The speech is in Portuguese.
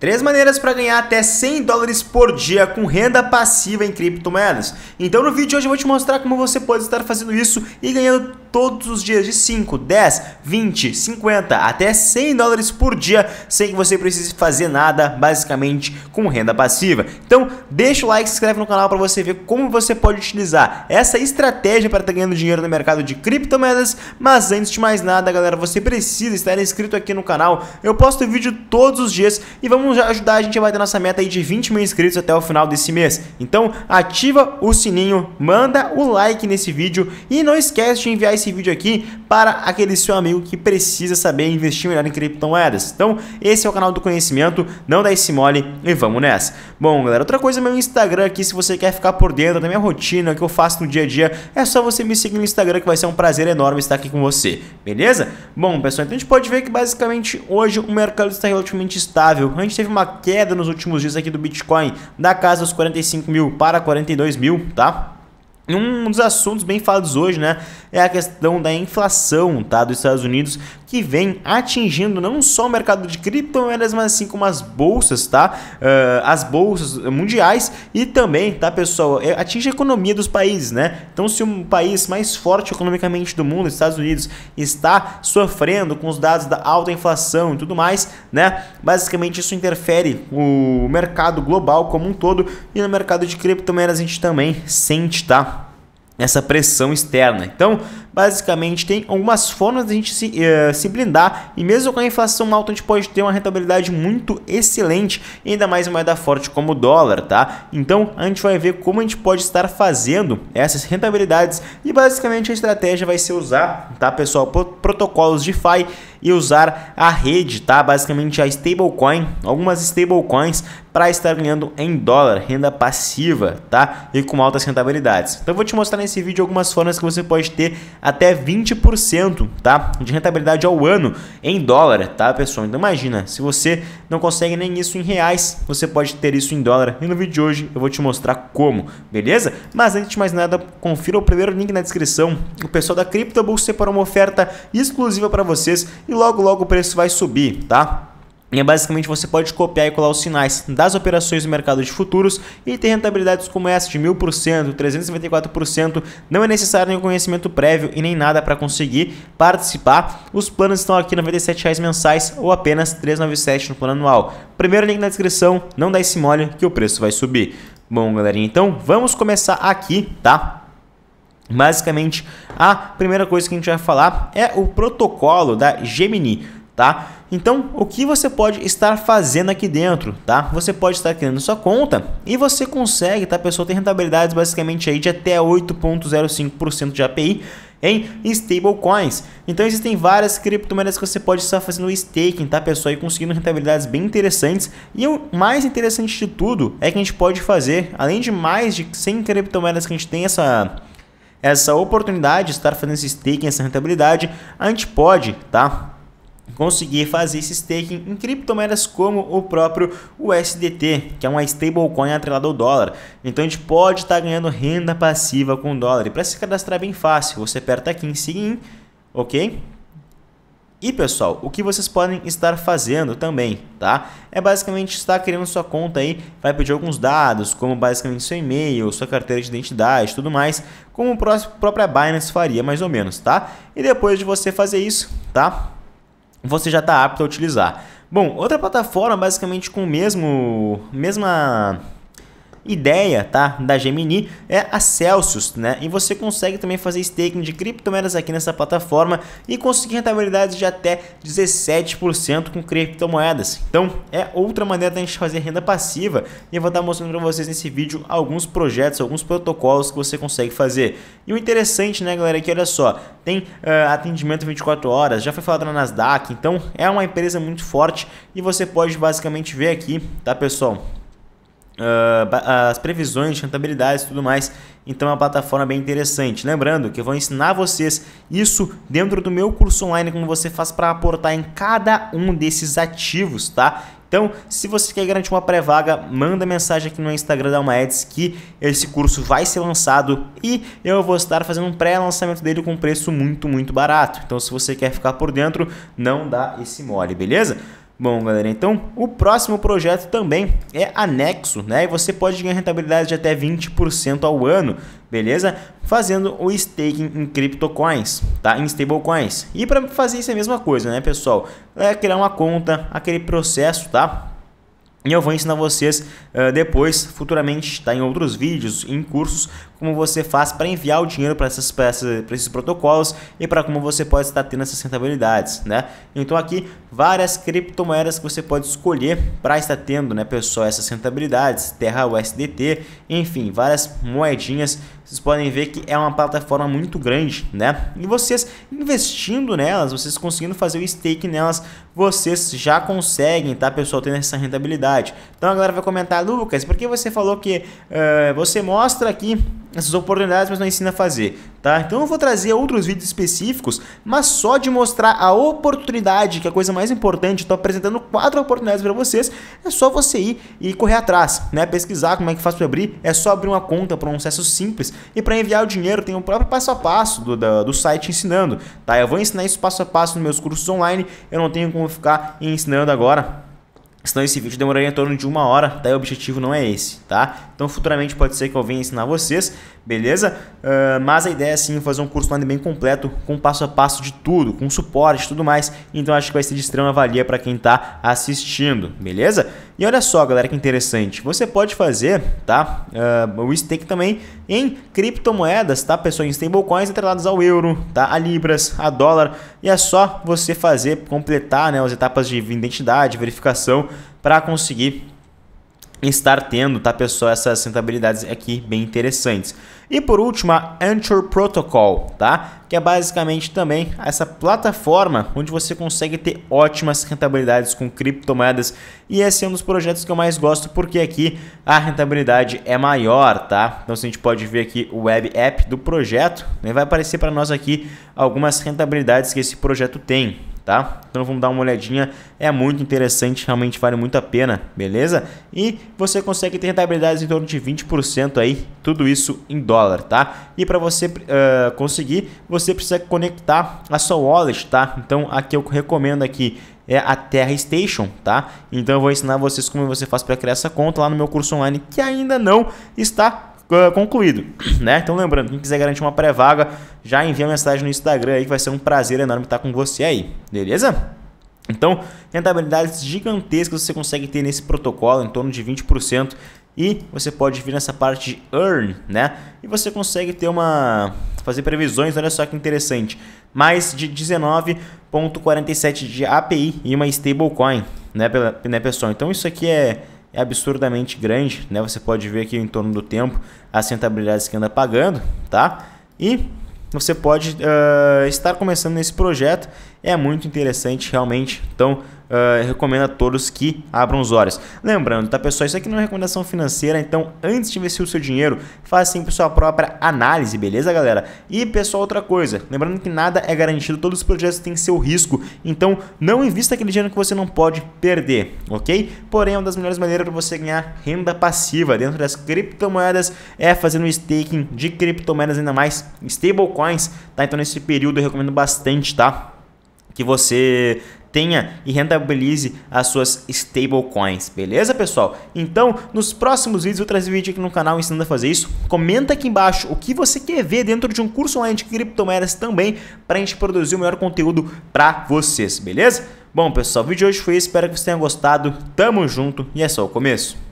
Três maneiras para ganhar até 100 dólares por dia com renda passiva em criptomoedas. Então no vídeo de hoje eu vou te mostrar como você pode estar fazendo isso e ganhando todos os dias de 5, 10, 20, 50 até 100 dólares por dia sem que você precise fazer nada basicamente com renda passiva. Então, deixa o like, se inscreve no canal para você ver como você pode utilizar essa estratégia para estar tá ganhando dinheiro no mercado de criptomoedas. Mas antes de mais nada, galera, você precisa estar inscrito aqui no canal. Eu posto vídeo todos os dias e vamos ajudar a gente a bater nossa meta aí de 20 mil inscritos até o final desse mês. Então, ativa o sininho, manda o like nesse vídeo e não esquece de enviar esse vídeo aqui para aquele seu amigo que precisa saber investir melhor em criptomoedas. Então, esse é o canal do conhecimento, não dá esse mole e vamos nessa. Bom, galera, outra coisa, meu Instagram aqui, se você quer ficar por dentro da minha rotina, que eu faço no dia a dia, é só você me seguir no Instagram que vai ser um prazer enorme estar aqui com você, beleza? Bom, pessoal, então a gente pode ver que basicamente hoje o mercado está relativamente estável. A gente teve uma queda nos últimos dias aqui do Bitcoin da casa dos 45 mil para 42 mil, tá? um dos assuntos bem falados hoje, né, é a questão da inflação, tá, dos Estados Unidos, que vem atingindo não só o mercado de criptomoedas, mas assim como as bolsas, tá? Uh, as bolsas mundiais e também, tá, pessoal, é, atinge a economia dos países, né? Então, se um país mais forte economicamente do mundo, Estados Unidos, está sofrendo com os dados da alta inflação e tudo mais, né? Basicamente, isso interfere o mercado global como um todo e no mercado de criptomoedas a gente também sente, tá? essa pressão externa. Então, basicamente, tem algumas formas a gente se, uh, se blindar e mesmo com a inflação alta, a gente pode ter uma rentabilidade muito excelente, ainda mais em moeda forte como o dólar, tá? Então, a gente vai ver como a gente pode estar fazendo essas rentabilidades e basicamente a estratégia vai ser usar, tá, pessoal, protocolos de FI e usar a rede, tá? Basicamente a stablecoin, algumas stablecoins para estar ganhando em dólar, renda passiva, tá? E com altas rentabilidades. Então eu vou te mostrar nesse vídeo algumas formas que você pode ter até 20%, tá? De rentabilidade ao ano em dólar, tá, pessoal? Então imagina, se você não consegue nem isso em reais, você pode ter isso em dólar. E no vídeo de hoje eu vou te mostrar como, beleza? Mas antes de mais nada, confira o primeiro link na descrição. O pessoal da CryptoBull separou uma oferta exclusiva para vocês e logo logo o preço vai subir, tá? E é basicamente você pode copiar e colar os sinais das operações do mercado de futuros e ter rentabilidades como essa de 1000%, 394%. Não é necessário nenhum conhecimento prévio e nem nada para conseguir participar. Os planos estão aqui R$ reais mensais ou apenas R$ 397 no plano anual. Primeiro link na descrição, não dá esse mole que o preço vai subir. Bom, galerinha, então vamos começar aqui, tá? Basicamente, a primeira coisa que a gente vai falar é o protocolo da Gemini, tá? Então, o que você pode estar fazendo aqui dentro, tá? Você pode estar criando sua conta e você consegue, tá, pessoal, tem rentabilidades basicamente aí de até 8.05% de API em stablecoins. Então existem várias criptomoedas que você pode estar fazendo staking, tá, pessoal, e conseguindo rentabilidades bem interessantes. E o mais interessante de tudo é que a gente pode fazer, além de mais de 100 criptomoedas que a gente tem essa essa oportunidade de estar fazendo esse staking, essa rentabilidade, a gente pode, tá? conseguir fazer esse staking em criptomoedas como o próprio USDT, que é uma stablecoin atrelada ao dólar. Então a gente pode estar tá ganhando renda passiva com dólar. E para se cadastrar é bem fácil, você aperta aqui em seguir, ok? E pessoal, o que vocês podem estar fazendo também, tá? É basicamente estar criando sua conta aí, vai pedir alguns dados, como basicamente seu e-mail, sua carteira de identidade, tudo mais, como a próprio Binance faria mais ou menos, tá? E depois de você fazer isso, tá? Você já está apto a utilizar. Bom, outra plataforma basicamente com o mesmo mesma ideia tá, da Gemini é a Celsius, né? E você consegue também fazer staking de criptomoedas aqui nessa plataforma e conseguir rentabilidades de até 17% com criptomoedas. Então, é outra maneira da gente fazer renda passiva e eu vou estar mostrando para vocês nesse vídeo alguns projetos, alguns protocolos que você consegue fazer. E o interessante, né, galera, é que olha só, tem uh, atendimento 24 horas, já foi falado na Nasdaq, então é uma empresa muito forte e você pode basicamente ver aqui, tá, pessoal? Ah, as previsões de rentabilidades e tudo mais. Então é uma plataforma bem interessante. Lembrando que eu vou ensinar vocês isso dentro do meu curso online, como você faz para aportar em cada um desses ativos, tá? Então, se você quer garantir uma pré-vaga, manda mensagem aqui no Instagram da Uma que esse curso vai ser lançado e eu vou estar fazendo um pré-lançamento dele com preço muito, muito barato. Então, se você quer ficar por dentro, não dá esse mole, beleza? Bom, galera, então o próximo projeto também é anexo, né? E você pode ganhar rentabilidade de até 20% ao ano, beleza? Fazendo o staking em criptocoins, tá? Em stablecoins. E para fazer isso é a mesma coisa, né, pessoal? É criar uma conta, aquele processo, tá? E eu vou ensinar vocês uh, depois, futuramente, tá? Em outros vídeos, em cursos, como você faz para enviar o dinheiro para essas peças, para esses protocolos e para como você pode estar tendo essas rentabilidades, né? Então aqui várias criptomoedas que você pode escolher para estar tendo, né, pessoal, essas rentabilidades, Terra USDT, enfim, várias moedinhas. Vocês podem ver que é uma plataforma muito grande, né? E vocês investindo nelas, vocês conseguindo fazer o stake nelas, vocês já conseguem, tá, pessoal, tendo essa rentabilidade. Então a galera vai comentar, Lucas, por que você falou que uh, você mostra aqui essas oportunidades, mas não ensina a fazer, tá? Então eu vou trazer outros vídeos específicos, mas só de mostrar a oportunidade, que é a coisa mais importante. Estou apresentando quatro oportunidades para vocês. É só você ir e correr atrás, né? Pesquisar como é que faz para abrir. É só abrir uma conta para um processo simples e para enviar o dinheiro tem o próprio passo a passo do, do, do site ensinando, tá? Eu vou ensinar isso passo a passo nos meus cursos online. Eu não tenho como ficar ensinando agora Senão esse vídeo demoraria em torno de uma hora, daí tá? o objetivo não é esse, tá? Então futuramente pode ser que eu venha ensinar vocês, beleza? Uh, mas a ideia é sim fazer um curso online bem completo, com passo a passo de tudo, com suporte e tudo mais. Então acho que vai ser de extrema valia para quem está assistindo, beleza? E olha só, galera, que interessante. Você pode fazer, tá? Uh, o stake também em criptomoedas, tá? Pessoal, em stablecoins atreladas ao euro, tá? A libras, a dólar. E é só você fazer, completar né, as etapas de identidade, verificação para conseguir estar tendo, tá pessoal, essas rentabilidades aqui bem interessantes. E por último, a Anchor Protocol, tá? Que é basicamente também essa plataforma onde você consegue ter ótimas rentabilidades com criptomoedas. E esse é um dos projetos que eu mais gosto, porque aqui a rentabilidade é maior, tá? Então, se a gente pode ver aqui o web app do projeto, né? vai aparecer para nós aqui algumas rentabilidades que esse projeto tem tá? Então vamos dar uma olhadinha, é muito interessante, realmente vale muito a pena, beleza? E você consegue ter rentabilidades em torno de 20% aí, tudo isso em dólar, tá? E para você uh, conseguir, você precisa conectar a sua wallet, tá? Então aqui eu recomendo aqui é a Terra Station, tá? Então eu vou ensinar vocês como você faz para criar essa conta lá no meu curso online que ainda não está concluído, né? Então lembrando, quem quiser garantir uma pré-vaga, já envia mensagem no Instagram aí que vai ser um prazer enorme estar com você aí, beleza? Então, rentabilidades gigantescas você consegue ter nesse protocolo, em torno de 20%, e você pode vir nessa parte de earn, né? E você consegue ter uma fazer previsões, olha só que interessante. Mais de 19.47 de API e uma stablecoin, né, né, pessoal? Então isso aqui é é absurdamente grande, né? Você pode ver aqui em torno do tempo as rentabilidades que anda pagando, tá? E você pode uh, estar começando nesse projeto é muito interessante realmente. Então, uh, recomendo a todos que abram os olhos. Lembrando, tá pessoal, isso aqui não é recomendação financeira, então antes de investir o seu dinheiro, faça sempre sua própria análise, beleza, galera? E pessoal, outra coisa, lembrando que nada é garantido, todos os projetos têm seu risco, então não invista aquele dinheiro que você não pode perder, ok? Porém, uma das melhores maneiras para você ganhar renda passiva dentro das criptomoedas é fazendo staking de criptomoedas, ainda mais stablecoins, tá? Então nesse período eu recomendo bastante, tá? que você tenha e rentabilize as suas stablecoins, beleza pessoal? Então, nos próximos vídeos eu trazer vídeo aqui no canal ensinando a fazer isso. Comenta aqui embaixo o que você quer ver dentro de um curso online de criptomoedas também para a gente produzir o melhor conteúdo para vocês, beleza? Bom pessoal, o vídeo de hoje foi isso. espero que vocês tenham gostado, tamo junto e é só o começo.